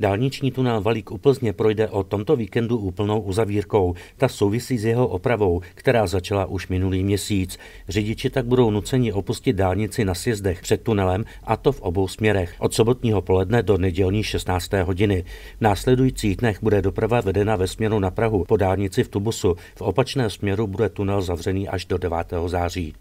Dálniční tunel Valík u Plzně projde o tomto víkendu úplnou uzavírkou. Ta souvisí s jeho opravou, která začala už minulý měsíc. Řidiči tak budou nuceni opustit dálnici na sjezdech před tunelem a to v obou směrech, od sobotního poledne do nedělní 16. hodiny. V následujících dnech bude doprava vedena ve směru na Prahu po dálnici v Tubusu. V opačném směru bude tunel zavřený až do 9. září.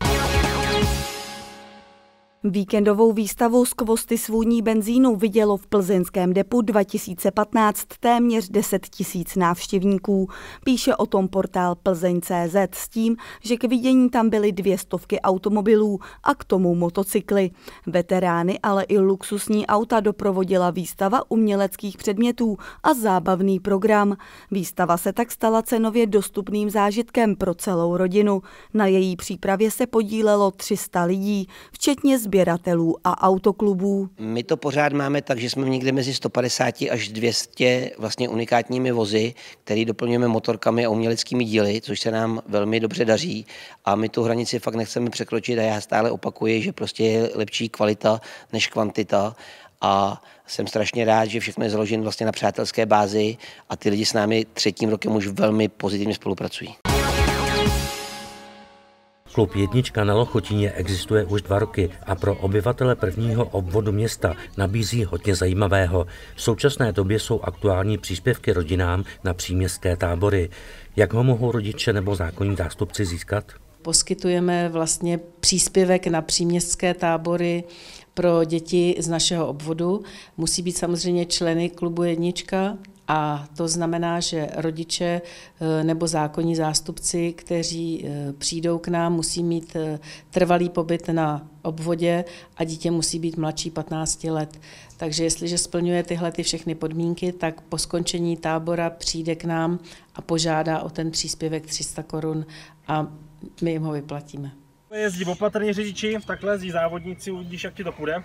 Víkendovou výstavu z kvosty svůní benzínu vidělo v plzeňském depu 2015 téměř 10 tisíc návštěvníků. Píše o tom portál Plzeň.cz s tím, že k vidění tam byly dvě stovky automobilů a k tomu motocykly. Veterány, ale i luxusní auta doprovodila výstava uměleckých předmětů a zábavný program. Výstava se tak stala cenově dostupným zážitkem pro celou rodinu. Na její přípravě se podílelo 300 lidí, včetně zbytky odběratelů a autoklubů. My to pořád máme tak, že jsme někde mezi 150 až 200 vlastně unikátními vozy, které doplňujeme motorkami a uměleckými díly, což se nám velmi dobře daří a my tu hranici fakt nechceme překročit a já stále opakuji, že prostě je lepší kvalita než kvantita a jsem strašně rád, že všechno je založeno vlastně na přátelské bázi a ty lidi s námi třetím rokem už velmi pozitivně spolupracují. Klub Jednička na Lochotině existuje už dva roky a pro obyvatele prvního obvodu města nabízí hodně zajímavého. V současné době jsou aktuální příspěvky rodinám na příměstské tábory. Jak ho mohou rodiče nebo zákonní zástupci získat? Poskytujeme vlastně příspěvek na příměstské tábory pro děti z našeho obvodu. Musí být samozřejmě členy klubu jednička, a to znamená, že rodiče eh, nebo zákonní zástupci, kteří eh, přijdou k nám, musí mít eh, trvalý pobyt na obvodě a dítě musí být mladší 15 let. Takže jestliže splňuje tyhle ty všechny podmínky, tak po skončení tábora přijde k nám a požádá o ten příspěvek 300 korun a my jim ho vyplatíme. Jezdí opatrně řidiči, takhle jezdí závodníci, uvidíš, jak ti to půjde.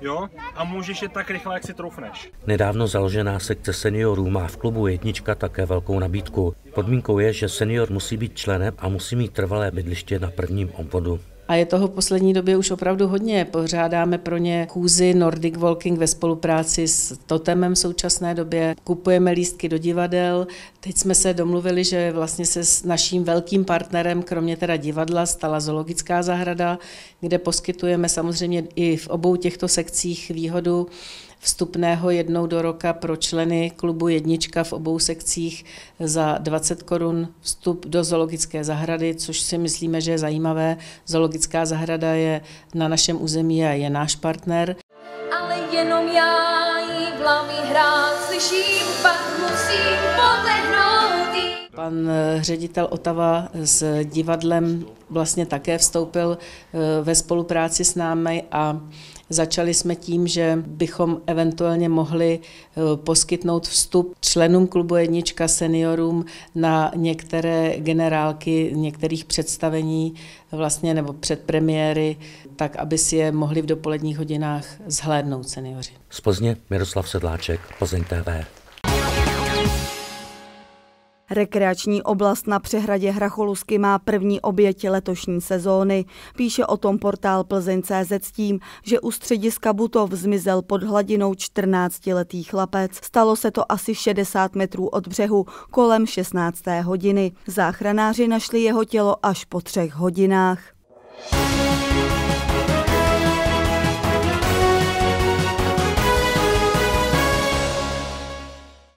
Jo, a můžeš je tak rychle, jak si troufneš. Nedávno založená sekce seniorů má v klubu jednička také velkou nabídku. Podmínkou je, že senior musí být členem a musí mít trvalé bydliště na prvním obvodu a je toho v poslední době už opravdu hodně. Pořádáme pro ně kůzy Nordic Walking ve spolupráci s Totemem v současné době. Kupujeme lístky do divadel. Teď jsme se domluvili, že vlastně se s naším velkým partnerem, kromě teda divadla, stala zoologická zahrada, kde poskytujeme samozřejmě i v obou těchto sekcích výhodu vstupného jednou do roka pro členy klubu jednička v obou sekcích za 20 korun vstup do zoologické zahrady, což si myslíme, že je zajímavé. Zoologická zahrada je na našem území a je náš partner. Ale jenom já jí vlami hrát slyším, pak musím podlehnout. Pan eh, ředitel Otava s divadlem vlastně také vstoupil eh, ve spolupráci s námi a začali jsme tím, že bychom eventuálně mohli eh, poskytnout vstup členům klubu jednička seniorům na některé generálky některých představení vlastně nebo předpremiéry, tak aby si je mohli v dopoledních hodinách zhlédnout seniori. Z Miroslav Sedláček, Pozeň TV. Rekreační oblast na přehradě Hracholusky má první oběť letošní sezóny. Píše o tom portál Plzeň.cz s tím, že u střediska Butov zmizel pod hladinou 14-letý chlapec. Stalo se to asi 60 metrů od břehu kolem 16. hodiny. Záchranáři našli jeho tělo až po třech hodinách.